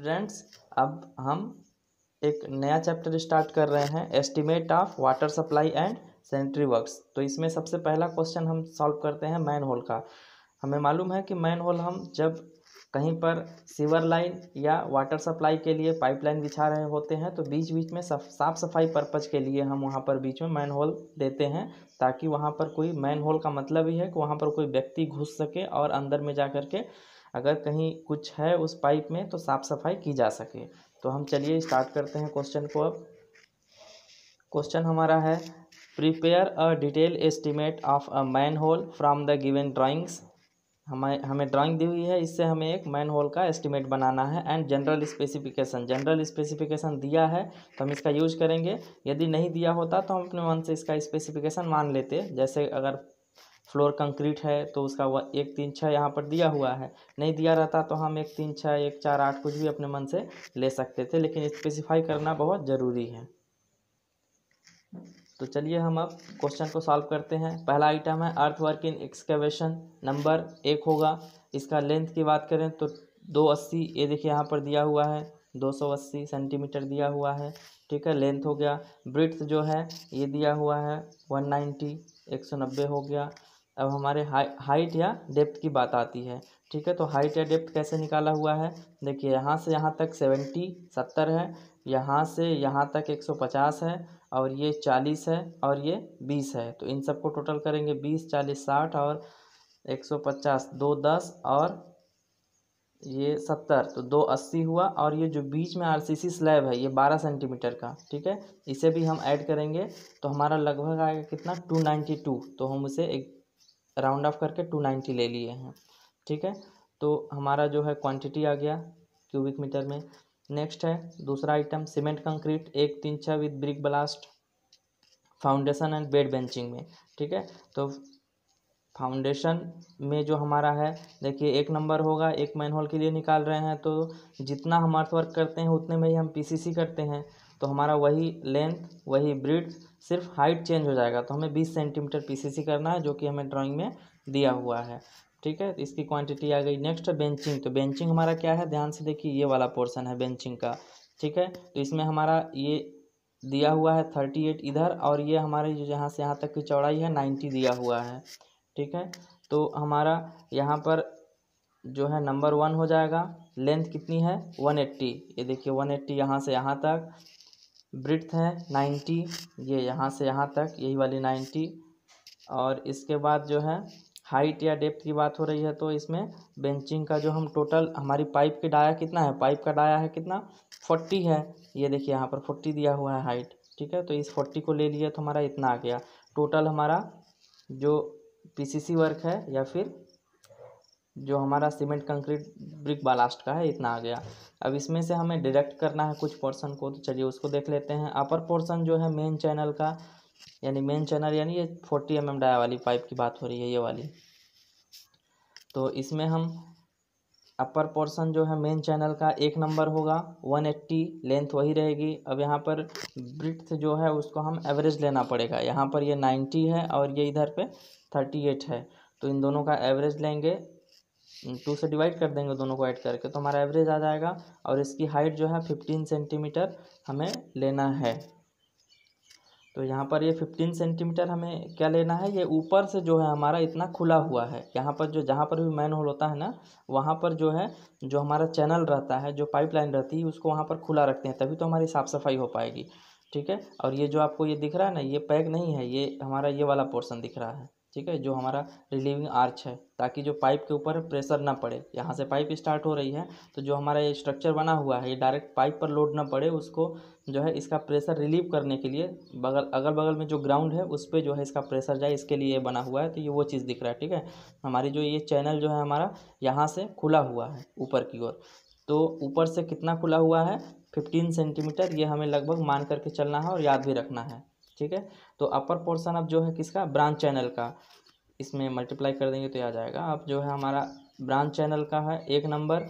students अब हम एक नया चैप्टर स्टार्ट कर रहे हैं estimate of water supply and sanitary works तो इसमें सबसे पहला क्वेश्चन हम सॉल्व करते हैं मैन होल का हमें मालूम है कि मैन होल हम जब कहीं पर सीवर लाइन या वाटर सप्लाई के लिए पाइपलाइन बिछा रहे होते हैं तो बीच बीच में साफ साफ सफाई पर्पज़ के लिए हम वहाँ पर बीच में मैन होल देते हैं ताकि वहाँ पर कोई मैन होल का मतलब ही है कि वहाँ पर कोई व्यक्ति घुस सके और अंदर में जा कर के अगर कहीं कुछ है उस पाइप में तो साफ़ सफाई की जा सके तो हम चलिए स्टार्ट करते हैं क्वेश्चन को अब क्वेश्चन हमारा है prepare a detail estimate of a manhole from the given drawings हमें हमें ड्राइंग दी हुई है इससे हमें एक मैन होल का एस्टिमेट बनाना है and general specification general specification दिया है तो हम इसका यूज करेंगे यदि नहीं दिया होता तो हम अपने मन से इसका स्पेसिफिकेशन मान लेते जैसे अगर फ्लोर कंक्रीट है तो उसका वह एक तीन छः यहाँ पर दिया हुआ है नहीं दिया रहता तो हम एक तीन छः एक चार आठ कुछ भी अपने मन से ले सकते थे लेकिन स्पेसिफाई करना बहुत ज़रूरी है तो चलिए हम अब क्वेश्चन को सॉल्व करते हैं पहला आइटम है earth work in excavation number एक होगा इसका लेंथ की बात करें तो दो अस्सी ये देखिए यहाँ पर दिया हुआ है दो सौ अस्सी सेंटीमीटर दिया हुआ है ठीक है लेंथ हो गया ब्रिथ जो है ये दिया हुआ है वन नाइन्टी एक सौ नब्बे हो गया अब हमारे हाई हाइट या डेप्थ की बात आती है ठीक है तो हाइट या डेप्थ कैसे निकाला हुआ है देखिए यहाँ से यहाँ तक सेवेंटी सत्तर है यहाँ से यहाँ तक एक सौ पचास है और ये चालीस है और ये बीस है तो इन सबको टोटल करेंगे बीस चालीस साठ और एक सौ पचास दो दस और ये सत्तर तो दो अस्सी हुआ और ये जो बीच में आरसीसी स्लैब है ये बारह सेंटीमीटर का ठीक है इसे भी हम ऐड करेंगे तो हमारा लगभग आएगा कितना टू नाइन्टी टू तो हम उसे एक राउंड ऑफ करके टू नाइन्टी ले लिए हैं ठीक है तो हमारा जो है क्वांटिटी आ गया क्यूबिक मीटर में नेक्स्ट है दूसरा आइटम सीमेंट कंक्रीट एक तीन छः with brick ballast foundation and bed benching में ठीक है तो फाउंडेशन में जो हमारा है देखिए एक नंबर होगा एक मैन होल के लिए निकाल रहे हैं तो जितना हम अर्थवर्क करते हैं उतने में ही हम पीसीसी करते हैं तो हमारा वही लेंथ वही ब्रिड सिर्फ हाइट चेंज हो जाएगा तो हमें बीस सेंटीमीटर पीसीसी करना है जो कि हमें ड्राइंग में दिया हुआ है ठीक है तो इसकी क्वांटिटी आ गई नेक्स्ट है बेंचिंग तो बेंचिंग हमारा क्या है ध्यान से देखिए ये वाला पोर्सन है बेंचिंग का ठीक है तो इसमें हमारा ये दिया हुआ है थर्टी एट इधर और ये हमारे जो यहाँ से यहाँ तक की चौड़ाई है नाइन्टी दिया हुआ है ठीक है तो हमारा यहाँ पर जो है नंबर वन हो जाएगा लेंथ कितनी है वन एट्टी ये देखिए वन एट्टी यहाँ से यहाँ तक ब्रिथ है नाइन्टी ये यहाँ से यहाँ तक यही वाली नाइन्टी और इसके बाद जो है हाइट या डेप्थ की बात हो रही है तो इसमें बेंचिंग का जो हम टोटल हमारी पाइप के डाया कितना है पाइप का डाया है कितना फोर्टी है ये देखिए यहाँ पर फोर्टी दिया हुआ है हाइट ठीक है तो इस फोर्टी को ले लिया तो हमारा इतना आ गया टोटल हमारा जो पीसीसी वर्क है या फिर जो हमारा सीमेंट कंक्रीट ब्रिक बालास्ट का है इतना आ गया अब इसमें से हमें डिडक्ट करना है कुछ पोर्सन को तो चलिए उसको देख लेते हैं अपर पोर्सन जो है मेन चैनल का यानी मेन चैनल यानी ये फोर्टी एम एम डाया वाली पाइप की बात हो रही है ये वाली तो इसमें हम अपर पोर्सन जो है मेन चैनल का एक नंबर होगा वन एट्टी लेंथ वही रहेगी अब यहाँ पर ब्रिथ जो है उसको हम एवरेज लेना पड़ेगा यहाँ पर ये नाइन्टी है और ये इधर पे थर्टी एट है तो इन दोनों का एवरेज लेंगे टू से डिवाइड कर देंगे दोनों को ऐड करके तो हमारा एवरेज आ जाएगा और इसकी हाइट जो है फिफ्टीन सेंटीमीटर हमें लेना है तो यहाँ पर ये फिफ्टीन सेंटीमीटर हमें क्या लेना है ये ऊपर से जो है हमारा इतना खुला हुआ है यहाँ पर जो जहाँ पर भी मैन होल होता है ना वहाँ पर जो है जो हमारा चैनल रहता है जो पाइपलाइन रहती है उसको वहाँ पर खुला रखते हैं तभी तो हमारी साफ़ सफाई हो पाएगी ठीक है और ये जो आपको ये दिख रहा है ना ये पैक नहीं है ये हमारा ये वाला पोर्सन दिख रहा है ठीक है जो हमारा रिलीविंग आर्च है ताकि जो पाइप के ऊपर प्रेशर ना पड़े यहाँ से पाइप स्टार्ट हो रही है तो जो हमारा ये स्ट्रक्चर बना हुआ है ये डायरेक्ट पाइप पर लोड ना पड़े उसको जो है इसका प्रेशर रिलीव करने के लिए बगल अगल बगल में जो ग्राउंड है उस पर जो है इसका प्रेशर जाए इसके लिए बना हुआ है तो ये वो चीज़ दिख रहा है ठीक है हमारी जो ये चैनल जो है हमारा यहाँ से खुला हुआ है ऊपर की ओर तो ऊपर से कितना खुला हुआ है फिफ्टीन सेंटीमीटर ये हमें लगभग मान करके चलना है और याद भी रखना है ठीक है तो अपर पोर्सन अब जो है किसका ब्रांच चैनल का इसमें मल्टीप्लाई कर देंगे तो आ जाएगा अब जो है हमारा ब्रांच चैनल का है एक नंबर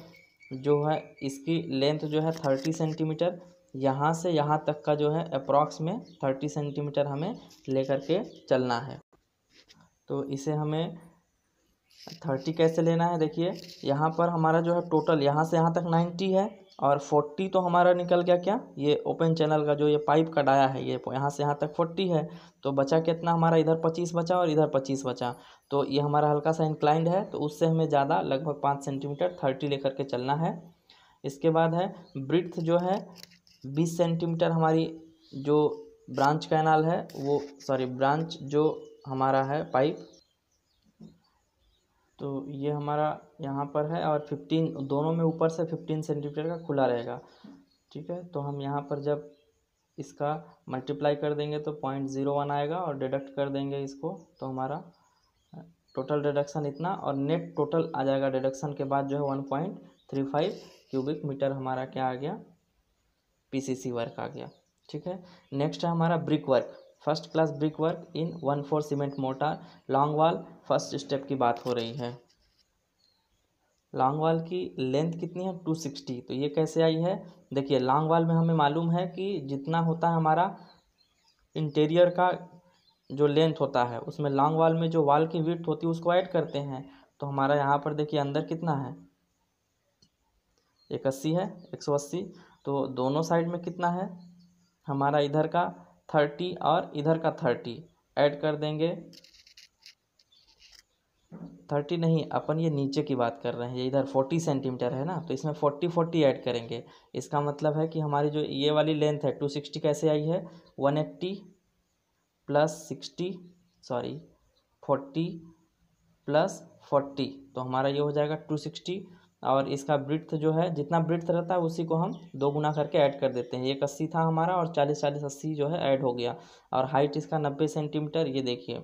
जो है इसकी लेंथ जो है थर्टी सेंटीमीटर यहाँ से यहाँ तक का जो है अप्रॉक्स में थर्टी सेंटीमीटर हमें लेकर के चलना है तो इसे हमें थर्टी कैसे लेना है देखिए यहाँ पर हमारा जो है टोटल यहाँ से यहाँ तक नाइन्टी है और फोर्टी तो हमारा निकल गया क्या ये ओपन चैनल का जो ये पाइप का डाया है ये यहाँ से यहाँ तक फोर्टी है तो बचा कितना हमारा इधर पच्चीस बचा और इधर पच्चीस बचा तो ये हमारा हल्का सा इंक्लाइंड है तो उससे हमें ज़्यादा लगभग पाँच सेंटीमीटर थर्टी लेकर के चलना है इसके बाद है ब्रिथ जो है बीस सेंटीमीटर हमारी जो ब्रांच कैनाल है वो सॉरी ब्रांच जो हमारा है पाइप तो ये हमारा यहाँ पर है और फिफ्टीन दोनों में ऊपर से फिफ्टीन सेंटीमीटर का खुला रहेगा ठीक है तो हम यहाँ पर जब इसका मल्टीप्लाई कर देंगे तो पॉइंट ज़ीरो वन आएगा और डिडक्ट कर देंगे इसको तो हमारा टोटल डिडक्शन इतना और नेट टोटल आ जाएगा डिडक्शन के बाद जो है one point three five cubic metre हमारा क्या आ गया पीसीसी वर्क आ गया ठीक है नेक्स्ट है हमारा brick work first class brick work in one four cement mortar long wall first step की बात हो रही है लॉन्ग वाल की लेंथ कितनी है टू सिक्सटी तो ये कैसे आई है देखिए लॉन्ग वाल में हमें मालूम है कि जितना होता है हमारा इंटीरियर का जो लेंथ होता है उसमें लॉन्ग वाल में जो वाल की विथ होती है उसको ऐड करते हैं तो हमारा यहाँ पर देखिए अंदर कितना है एक अस्सी है एक सौ अस्सी तो दोनों साइड में कितना है हमारा इधर का थर्टी और इधर का थर्टी ऐड कर देंगे थर्टी नहीं अपन ये नीचे की बात कर रहे हैं ये इधर फोर्टी सेंटीमीटर है ना तो इसमें फोर्टी फोर्टी ऐड करेंगे इसका मतलब है कि हमारी जो ये वाली लेंथ है टू सिक्सटी कैसे आई है one eighty plus sixty sorry forty plus forty तो हमारा ये हो जाएगा टू सिक्सटी और इसका ब्रिथ जो है जितना ब्रिथ रहता है उसी को हम दो गुना करके ऐड कर देते हैं एक अस्सी था हमारा और चालीस चालीस अस्सी जो है ऐड हो गया और हाइट इसका नब्बे सेंटीमीटर ये देखिए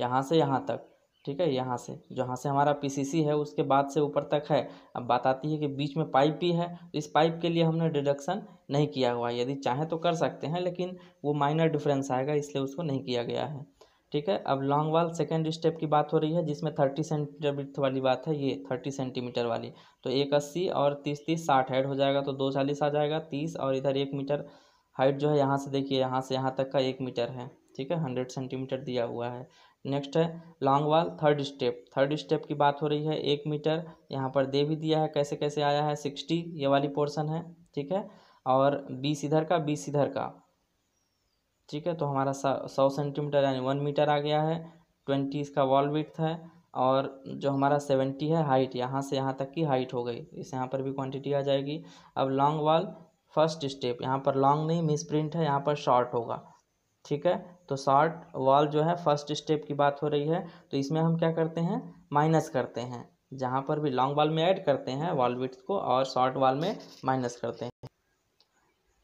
यहाँ से यहाँ तक ठीक है यहाँ से जहाँ से हमारा पीसीसी है उसके बाद से ऊपर तक है अब बात आती है कि बीच में पाइप भी है तो इस पाइप के लिए हमने डिडक्शन नहीं किया हुआ यदि चाहें तो कर सकते हैं लेकिन वो माइनर डिफरेंस आएगा इसलिए उसको नहीं किया गया है ठीक है अब लॉन्ग वाल सेकेंड स्टेप की बात हो रही है जिसमें थर्टी सेंटीमीटर ब्रिथ वाली बात है ये थर्टी सेंटीमीटर वाली तो एक अस्सी और तीस तीस साठ ऐड हो जाएगा तो दो चालीस आ जाएगा तीस और इधर एक मीटर हाइट जो है यहाँ से देखिए यहाँ से यहाँ तक का एक मीटर है ठीक है हंड्रेड सेंटीमीटर दिया हुआ है नेक्स्ट है लॉन्ग वाल थर्ड स्टेप थर्ड स्टेप की बात हो रही है एक मीटर यहाँ पर दे भी दिया है कैसे कैसे आया है सिक्सटी ये वाली पोर्सन है ठीक है और बीस इधर का बीस इधर का ठीक है तो हमारा सौ सेंटीमीटर यानी वन मीटर आ गया है ट्वेंटी इसका वॉल विथ है और जो हमारा सेवेंटी है हाइट यहाँ से यहाँ तक की हाइट हो गई इस यहाँ पर भी क्वांटिटी आ जाएगी अब लॉन्ग वॉल फर्स्ट स्टेप यहाँ पर लॉन्ग नहीं मिस प्रिंट है यहाँ पर शॉर्ट होगा ठीक है तो शॉर्ट वॉल जो है फर्स्ट स्टेप की बात हो रही है तो इसमें हम क्या करते हैं माइनस करते हैं जहाँ पर भी लॉन्ग वॉल में ऐड करते हैं वॉल विथ को और शॉर्ट वॉल में माइनस करते हैं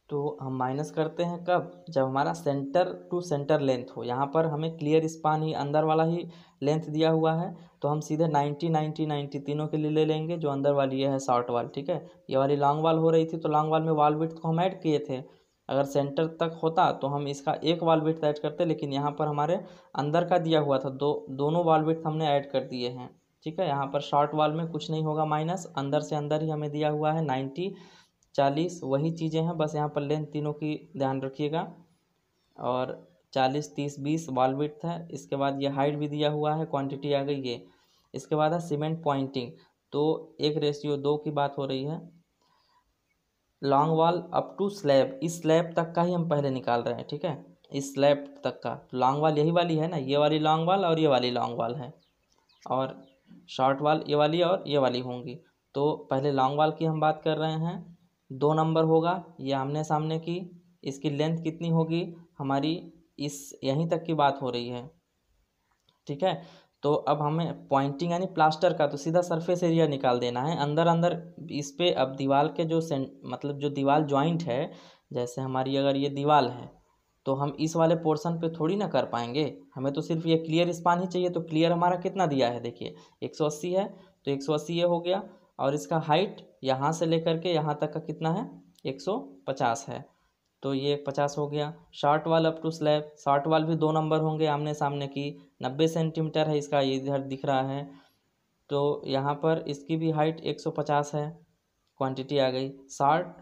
तो हम माइनस करते हैं कब जब हमारा सेंटर टू सेंटर लेंथ हो यहाँ पर हमें क्लियर स्पान ही अंदर वाला ही लेंथ दिया हुआ है तो हम सीधे नाइन्टी नाइन्टी नाइन्टी तीनों के लिए ले लेंगे जो अंदर वाली ये है शॉर्ट वाल ठीक है ये वाली लॉन्ग वाल हो रही थी तो लॉन्ग वाल में वाल विथ को हम ऐड किए थे अगर सेंटर तक होता तो हम इसका एक वाल विथ ऐड करते लेकिन यहाँ पर हमारे अंदर का दिया हुआ था दो दोनों वाल विथ हमने ऐड कर दिए हैं ठीक है यहाँ पर शॉर्ट वाल में कुछ नहीं होगा माइनस अंदर से अंदर ही हमें दिया हुआ है नाइन्टी चालीस वही चीज़ें हैं बस यहाँ पर लेंथ तीनों की ध्यान रखिएगा और चालीस तीस बीस वाल विथ है इसके बाद ये हाइट भी दिया हुआ है क्वांटिटी आ गई ये इसके बाद है सीमेंट पॉइंटिंग तो एक रेशियो दो की बात हो रही है long wall up to slab इस स्लैब तक का ही हम पहले निकाल रहे हैं ठीक है इस स्लैब तक का लॉन्ग वाल यही वाली है ना ये वाली लॉन्ग वाल और ये वाली लॉन्ग वाल है और शॉर्ट वाल ये वाली और ये वाली होंगी तो पहले लॉन्ग वाल की हम बात कर रहे हैं दो नंबर होगा ये आमने सामने की इसकी लेंथ कितनी होगी हमारी इस यहीं तक की बात हो रही है ठीक है तो अब हमें पॉइंटिंग यानी प्लास्टर का तो सीधा सरफेस एरिया निकाल देना है अंदर अंदर इस पर अब दीवार के जो सें मतलब जो दीवार जॉइंट है जैसे हमारी अगर ये दीवार है तो हम इस वाले पोर्शन पे थोड़ी ना कर पाएंगे हमें तो सिर्फ ये क्लियर स्पान ही चाहिए तो क्लियर हमारा कितना दिया है देखिए 180 है तो 180 ये हो गया और इसका हाइट यहाँ से लेकर के यहाँ तक का कितना है 150 है तो ये पचास हो गया शॉर्ट वाल अप टू स्लैब शॉर्ट वाल भी दो नंबर होंगे आमने सामने की नब्बे सेंटीमीटर है इसका इधर दिख रहा है तो यहाँ पर इसकी भी हाइट एक सौ पचास है क्वांटिटी आ गई शॉर्ट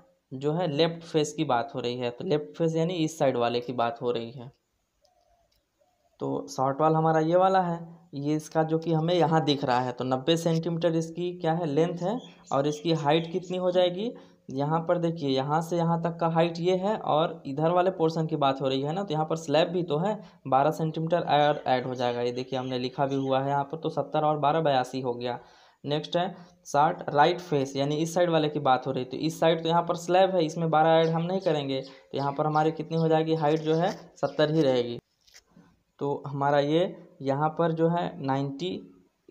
जो है लेफ़्ट फेस की बात हो रही है तो लेफ़्ट फेस यानी इस साइड वाले की बात हो रही है तो शॉर्ट वाल हमारा ये वाला है ये इसका जो कि हमें यहाँ दिख रहा है तो नब्बे सेंटीमीटर इसकी क्या है लेंथ है और इसकी हाइट कितनी हो जाएगी यहाँ पर देखिए यहाँ से यहाँ तक का हाइट ये है और इधर वाले पोर्शन की बात हो रही है ना तो यहाँ पर स्लैब भी तो है बारह सेंटीमीटर और ऐड हो जाएगा ये देखिए हमने लिखा भी हुआ है यहाँ पर तो सत्तर और बारह बयासी हो गया नेक्स्ट है साठ राइट फेस यानी इस साइड वाले की बात हो रही तो इस साइड तो यहाँ पर स्लैब है इसमें बारह ऐड हम नहीं करेंगे तो यहाँ पर हमारी कितनी हो जाएगी हाइट जो है सत्तर ही रहेगी तो हमारा ये यहाँ पर जो है नाइन्टी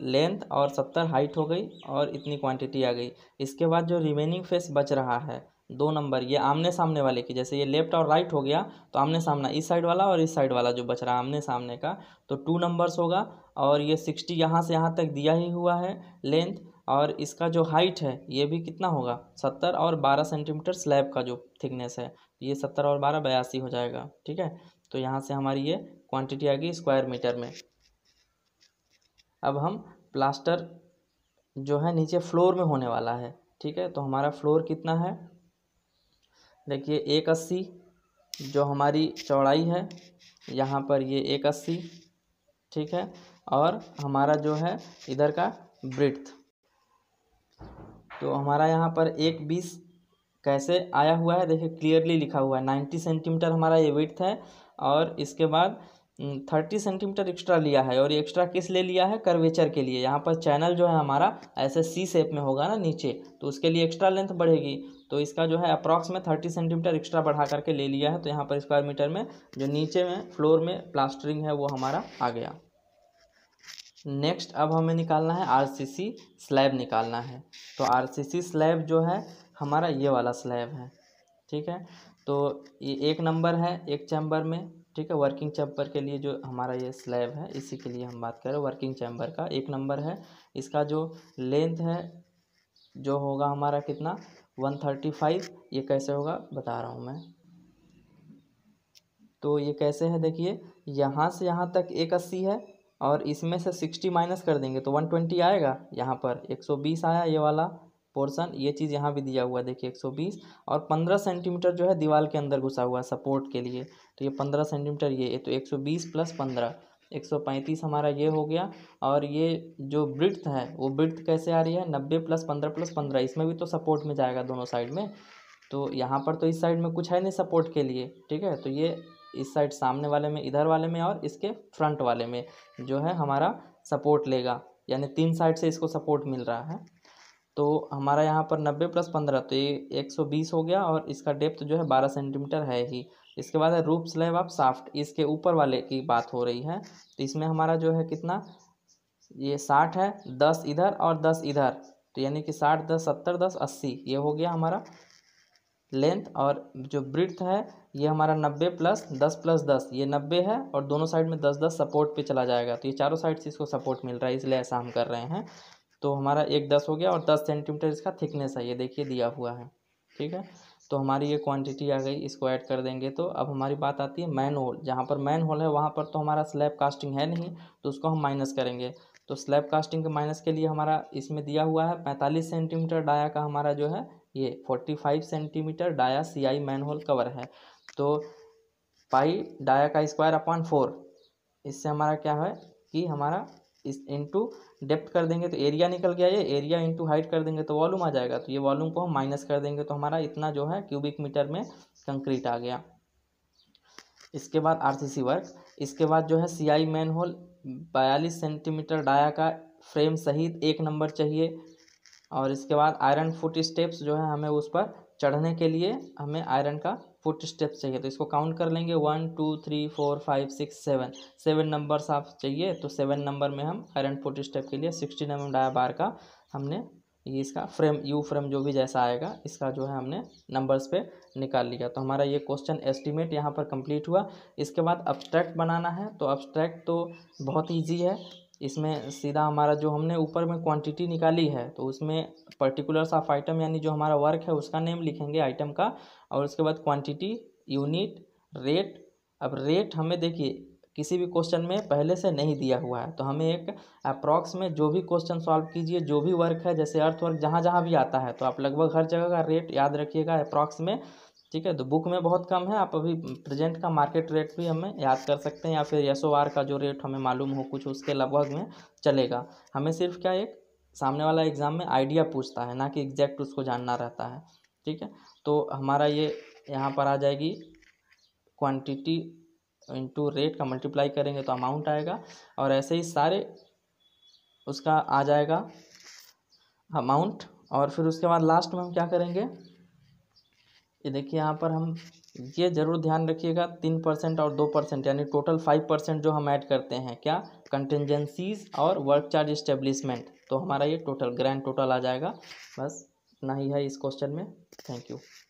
लेंथ और सत्तर हाइट हो गई और इतनी क्वांटिटी आ गई इसके बाद जो रिमेनिंग फेस बच रहा है दो नंबर ये आमने सामने वाले की जैसे ये लेफ्ट और राइट हो गया तो आमने सामना इस साइड वाला और इस साइड वाला जो बच रहा है आमने सामने का तो टू नंबर्स होगा और ये सिक्सटी यहाँ से यहाँ तक दिया ही हुआ है लेंथ और इसका जो हाइट है ये भी कितना होगा सत्तर और बारह सेंटीमीटर स्लैब का जो थिकनेस है तो ये सत्तर और बारह बयासी हो जाएगा ठीक है तो यहाँ से हमारी ये क्वांटिटी आ गई स्क्वायर मीटर में अब हम प्लास्टर जो है नीचे फ्लोर में होने वाला है ठीक है तो हमारा फ्लोर कितना है देखिए एक अस्सी जो हमारी चौड़ाई है यहाँ पर ये एक अस्सी ठीक है और हमारा जो है इधर का ब्रिथ तो हमारा यहाँ पर एक बीस कैसे आया हुआ है देखिए क्लियरली लिखा हुआ है नाइन्टी सेंटीमीटर हमारा ये विथ है और इसके बाद थर्टी सेंटीमीटर एक्स्ट्रा लिया है और ये एक्स्ट्रा किस लिए लिया है कर्वेचर के लिए यहाँ पर चैनल जो है हमारा ऐसे सी शेप में होगा ना नीचे तो उसके लिए एक्स्ट्रा लेंथ बढ़ेगी तो इसका जो है अप्रॉक्स में थर्टी सेंटीमीटर एक्स्ट्रा बढ़ा करके ले लिया है तो यहाँ पर स्क्वायर मीटर में जो नीचे में फ्लोर में प्लास्टरिंग है वो हमारा आ गया नेक्स्ट अब हमें निकालना है आर स्लैब निकालना है तो आर स्लैब जो है हमारा ये वाला स्लैब है ठीक है तो ये एक नंबर है एक चैम्बर में ठीक है वर्किंग चैम्बर के लिए जो हमारा ये स्लैब है इसी के लिए हम बात करें वर्किंग चैम्बर का एक नंबर है इसका जो लेंथ है जो होगा हमारा कितना वन थर्टी फाइव ये कैसे होगा बता रहा हूँ मैं तो ये कैसे है देखिए यहाँ से यहाँ तक एक अस्सी है और इसमें से सिक्सटी माइनस कर देंगे तो वन ट्वेंटी आएगा यहाँ पर एक सौ बीस आया ये वाला पोर्सन ये चीज़ यहाँ भी दिया हुआ है देखिए 120 और 15 सेंटीमीटर जो है दीवार के अंदर घुसा हुआ सपोर्ट के लिए तो ये 15 सेंटीमीटर ये तो 120 प्लस 15 135 हमारा ये हो गया और ये जो ब्रिथ है वो ब्रिथ कैसे आ रही है नब्बे प्लस पंद्रह प्लस पंद्रह इसमें भी तो सपोर्ट में जाएगा दोनों साइड में तो यहाँ पर तो इस साइड में कुछ है नहीं सपोर्ट के लिए ठीक है तो ये इस साइड सामने वाले में इधर वाले में और इसके फ्रंट वाले में जो है हमारा सपोर्ट लेगा यानी तीन साइड से इसको सपोर्ट मिल रहा है तो हमारा यहाँ पर नब्बे प्लस पंद्रह तो ये एक सौ बीस हो गया और इसका डेप्थ जो है बारह सेंटीमीटर है ही इसके बाद है रूप स्लैब ऑफ साफ्ट इसके ऊपर वाले की बात हो रही है तो इसमें हमारा जो है कितना ये साठ है दस इधर और दस इधर तो यानी कि साठ दस सत्तर दस अस्सी ये हो गया हमारा लेंथ और जो ब्रिथ है ये हमारा नब्बे प्लस दस प्लस दस ये नब्बे है और दोनों साइड में दस दस सपोर्ट पे चला जाएगा तो ये चारों साइड से इसको सपोर्ट मिल रहा है इसलिए ऐसा हम कर रहे हैं तो हमारा एक दस हो गया और दस सेंटीमीटर इसका थिकनेस है ये देखिए दिया हुआ है ठीक है तो हमारी ये क्वांटिटी आ गई इसको ऐड कर देंगे तो अब हमारी बात आती है मैन होल जहाँ पर मैन होल है वहाँ पर तो हमारा स्लैब कास्टिंग है नहीं तो उसको हम माइनस करेंगे तो स्लैब कास्टिंग के माइनस के लिए हमारा इसमें दिया हुआ है पैंतालीस सेंटीमीटर डाया का हमारा जो है ये forty five centimetre dia C I manhole cover है तो पाई डाया का स्क्वायर अपॉन फोर इससे हमारा क्या है कि हमारा इस इंटू डेप्थ कर देंगे तो एरिया निकल गया ये एरिया इंटू हाइट कर देंगे तो वॉल्यूम आ जाएगा तो ये वॉल्यूम को हम माइनस कर देंगे तो हमारा इतना जो है क्यूबिक मीटर में कंक्रीट आ गया इसके बाद आरसीसी वर्क इसके बाद जो है सीआई मैन होल बयालीस सेंटीमीटर डाया का फ्रेम सहित एक नंबर चाहिए और इसके बाद आयरन फुट स्टेप्स जो है हमें उस पर चढ़ने के लिए हमें आयरन का फुट स्टेप चाहिए तो इसको काउंट कर लेंगे one two three four five six seven seven numbers आप चाहिए तो सेवन नंबर में हम आयरन फुट स्टेप के लिए सिक्सटीन एम डाया बार का हमने ये इसका फ्रेम यू फ्रेम जो भी जैसा आएगा इसका जो है हमने नंबर्स पे निकाल लिया तो हमारा ये क्वेश्चन एस्टिमेट यहाँ पर कंप्लीट हुआ इसके बाद अब्स्ट्रैक्ट बनाना है तो अब्स्ट्रैक्ट तो बहुत इजी है इसमें सीधा हमारा जो हमने ऊपर में क्वांटिटी निकाली है तो उसमें पर्टिकुलर ऑफ आइटम यानी जो हमारा वर्क है उसका नेम लिखेंगे आइटम का और उसके बाद क्वांटिटी यूनिट रेट अब रेट हमें देखिए किसी भी क्वेश्चन में पहले से नहीं दिया हुआ है तो हमें एक अप्रॉक्स में जो भी क्वेश्चन सॉल्व कीजिए जो भी वर्क है जैसे अर्थ वर्क जहाँ जहाँ भी आता है तो आप लगभग हर जगह का रेट याद रखिएगा अप्रॉक्स में ठीक है तो बुक में बहुत कम है आप अभी प्रेजेंट का मार्केट रेट भी हमें याद कर सकते हैं या फिर एस का जो रेट हमें मालूम हो कुछ उसके लगभग में चलेगा हमें सिर्फ क्या एक सामने वाला एग्ज़ाम में आइडिया पूछता है ना कि एग्जैक्ट उसको जानना रहता है ठीक है तो हमारा ये यहाँ पर आ जाएगी क्वांटिटी इंटू रेट का मल्टीप्लाई करेंगे तो अमाउंट आएगा और ऐसे ही सारे उसका आ जाएगा अमाउंट और फिर उसके बाद लास्ट में हम क्या करेंगे ये देखिए यहाँ पर हम ये ज़रूर ध्यान रखिएगा तीन परसेंट और दो परसेंट यानी टोटल फाइव परसेंट जो हम ऐड करते हैं क्या कंटेंजेंसीज और वर्क चार्ज इस्टेब्लिशमेंट तो हमारा ये टोटल ग्रैंड टोटल आ जाएगा बस इतना ही है इस क्वेश्चन में थैंक यू